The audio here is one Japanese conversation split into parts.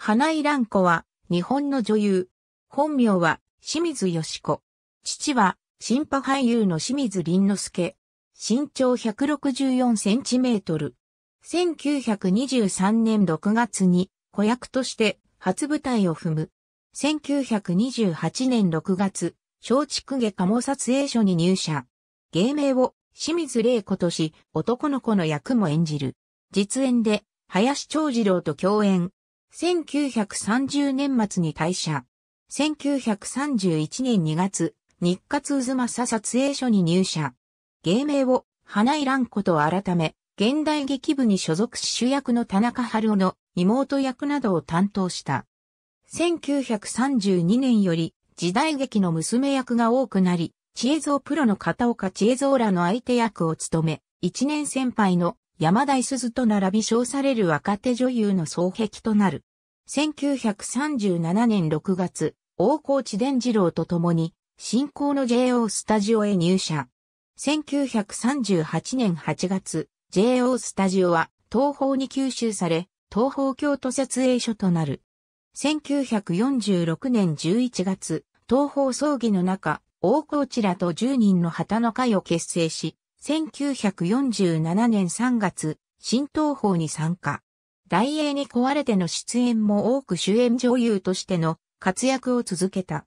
花井蘭子は、日本の女優。本名は、清水義子。父は、新派俳優の清水林之助。身長164センチメートル。1923年6月に、子役として、初舞台を踏む。1928年6月、松竹下鴨撮影所に入社。芸名を、清水玲子とし、男の子の役も演じる。実演で、林長次郎と共演。1930年末に退社。1931年2月、日活渦政撮影所に入社。芸名を花井蘭子と改め、現代劇部に所属し主役の田中春夫の妹役などを担当した。1932年より時代劇の娘役が多くなり、知恵蔵プロの片岡知恵蔵らの相手役を務め、一年先輩の山田鈴と並び称される若手女優の双璧となる。1937年6月、大河内伝次郎と共に、新興の JO スタジオへ入社。1938年8月、JO スタジオは東方に吸収され、東方京都設営所となる。1946年11月、東方葬儀の中、大河内らと10人の旗の会を結成し、1947年3月、新東宝に参加。大英に壊れての出演も多く主演女優としての活躍を続けた。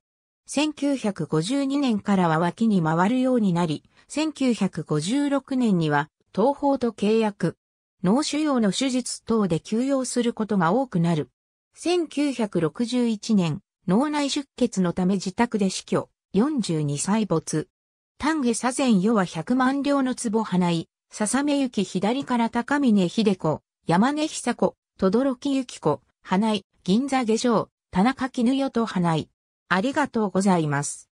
1952年からは脇に回るようになり、1956年には東宝と契約。脳腫瘍の手術等で休養することが多くなる。1961年、脳内出血のため自宅で死去、42歳没。丹下左前世は百万両の壺花井、笹目行き左から高峰秀子、山根久子、轟幸き子、花井、銀座下昇、田中絹代と花井。ありがとうございます。